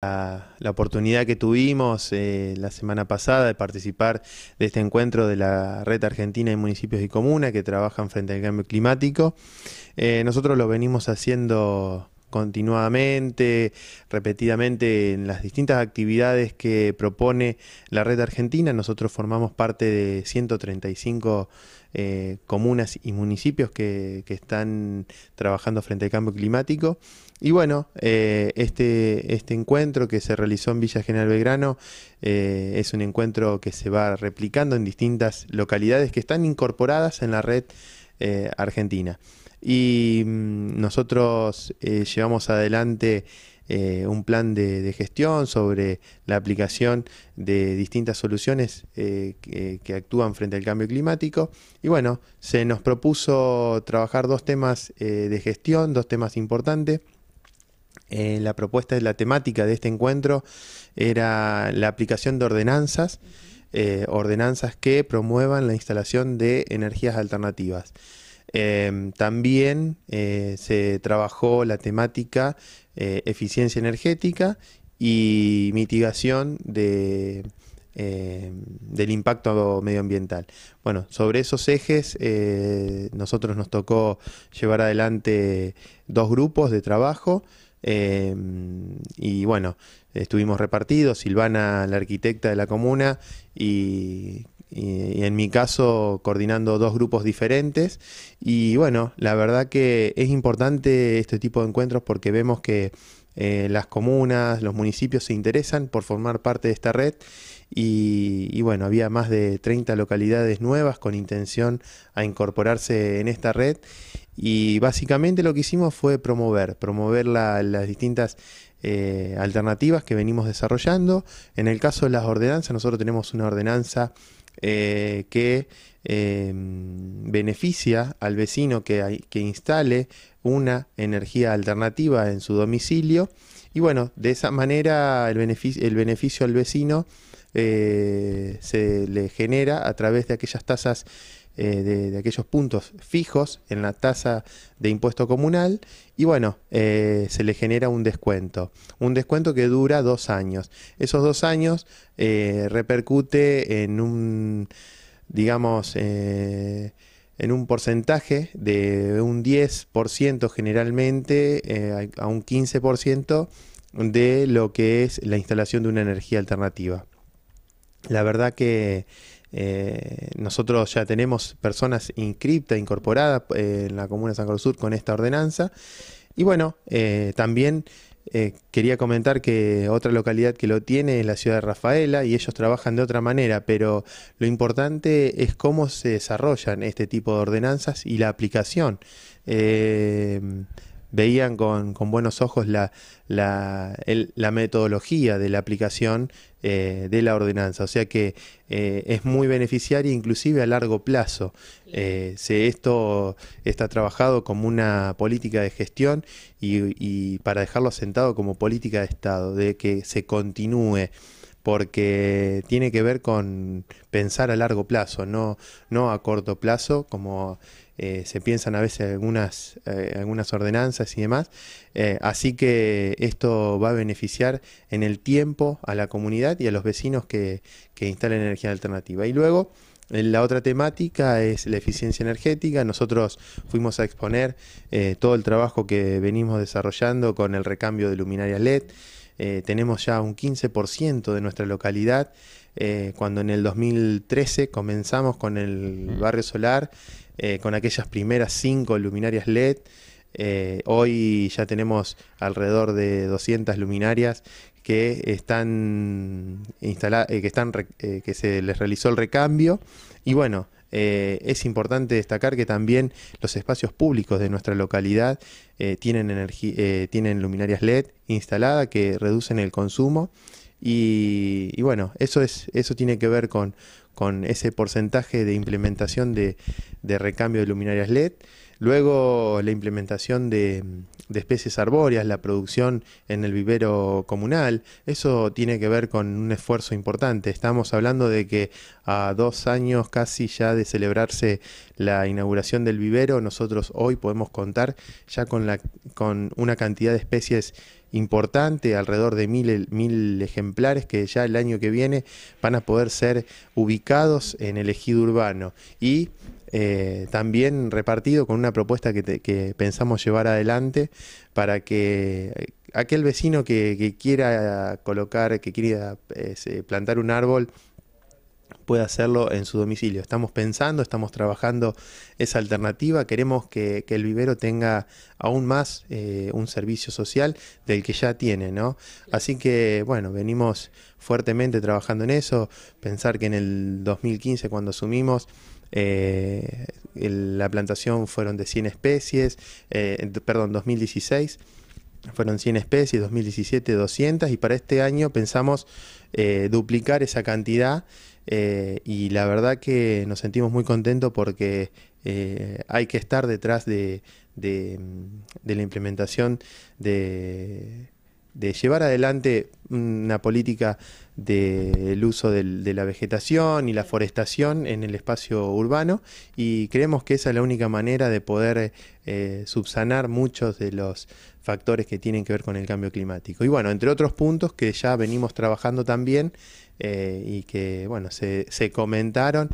La, oportunidad que tuvimos eh, la semana pasada de participar de este encuentro de la Red Argentina de Municipios y Comunas que trabajan frente al cambio climático. Eh, nosotros lo venimos haciendo continuadamente, repetidamente en las distintas actividades que propone la red argentina. Nosotros formamos parte de 135 eh, comunas y municipios que, están trabajando frente al cambio climático. Y bueno, eh, este, este encuentro que se realizó en Villa General Belgrano eh, es un encuentro que se va replicando en distintas localidades que están incorporadas en la red argentina y mm, nosotros eh, llevamos adelante eh, un plan de, gestión sobre la aplicación de distintas soluciones eh, que, que, actúan frente al cambio climático. Y bueno, se nos propuso trabajar dos temas de gestión, dos temas importantes. la propuesta de la temática de este encuentro era la aplicación de ordenanzas, ordenanzas que promuevan la instalación de energías alternativas. Em, también eh, se trabajó la temática eh, eficiencia energética y mitigación de, em, del impacto medioambiental. Bueno, sobre esos ejes eh, nosotros nos tocó llevar adelante dos grupos de trabajo. Em, y bueno, estuvimos repartidos, Silvana, la arquitecta de la comuna, y y en mi caso coordinando dos grupos diferentes. Y bueno, la verdad que es importante este tipo de encuentros porque vemos que eh, las comunas, los municipios se interesan por formar parte de esta red y, bueno, había más de 30 localidades nuevas con intención a incorporarse en esta red y básicamente lo que hicimos fue promover, promover las distintas eh, alternativas que venimos desarrollando. En el caso de las ordenanzas, nosotros tenemos una ordenanza eh, que em, beneficia al vecino que, instale una energía alternativa en su domicilio. Y bueno, de esa manera el beneficio, el beneficio al vecino eh, se le genera a través de aquellas tasas eh, de, aquellos puntos fijos en la tasa de impuesto comunal y bueno, eh, se le genera un descuento, un descuento que dura dos años. Esos dos años eh, repercute en un, digamos, en un porcentaje de un 10% generalmente a un 15% de lo que es la instalación de una energía alternativa. La verdad que eh, nosotros ya tenemos personas inscriptas, incorporadas eh, en la Comuna de San Carlos Sur con esta ordenanza. Y bueno, eh, también quería comentar que otra localidad que lo tiene es la ciudad de Rafaela y ellos trabajan de otra manera, pero lo importante es cómo se desarrollan este tipo de ordenanzas y la aplicación veían con, con buenos ojos la, la, la, metodología de la aplicación eh, de la ordenanza. O sea que eh, es muy beneficiaria inclusive a largo plazo. Eh, se, esto está trabajado como una política de gestión y, y para dejarlo sentado como política de Estado, de que se continúe porque tiene que ver con pensar a largo plazo, no, a corto plazo, como eh, se piensan a veces algunas, eh, ordenanzas y demás. Eh, así que esto va a beneficiar en el tiempo a la comunidad y a los vecinos que, que instalen energía alternativa. Y luego, la otra temática es la eficiencia energética. Nosotros fuimos a exponer todo el trabajo que venimos desarrollando con el recambio de luminarias LED. Eh, tenemos ya un 15% de nuestra localidad. Eh, cuando en el 2013 comenzamos con el barrio solar, eh, con aquellas primeras cinco luminarias LED, hoy ya tenemos alrededor de 200 luminarias que están instaladas, que, están, que se les realizó el recambio. Y bueno, eh, es importante destacar que también los espacios públicos de nuestra localidad eh, tienen, eh, tienen luminarias LED instaladas que reducen el consumo y, bueno, eso, es, eso tiene que ver con, con ese porcentaje de implementación de, recambio de luminarias LED. Luego la implementación de, especies arbóreas, la producción en el vivero comunal, eso tiene que ver con un esfuerzo importante. Estamos hablando de que a dos años casi ya de celebrarse la inauguración del vivero, nosotros hoy podemos contar ya con, una cantidad de especies importante, alrededor de mil, mil ejemplares que ya el año que viene van a poder ser ubicados en el ejido urbano y eh, también repartido con una propuesta que, pensamos llevar adelante para que eh, aquel vecino que, quiera colocar, que quiera eh, plantar un árbol puede hacerlo en su domicilio. Estamos pensando, estamos trabajando esa alternativa, queremos que, el vivero tenga aún más eh, un servicio social del que ya tiene, ¿no? Así que, bueno, venimos fuertemente trabajando en eso, pensar que en el 2015 cuando asumimos... Eh, la plantación fueron de 100 especies, eh, perdón, 2016 fueron 100 especies, 2017 200 y para este año pensamos duplicar esa cantidad eh, y la verdad que nos sentimos muy contentos porque eh, hay que estar detrás de, de mm, la implementación de de llevar adelante una política del uso de la vegetación y la forestación en el espacio urbano y creemos que esa es la única manera de poder eh, subsanar muchos de los factores que tienen que ver con el cambio climático. Y bueno, entre otros puntos que ya venimos trabajando también eh, y que bueno, se, se comentaron.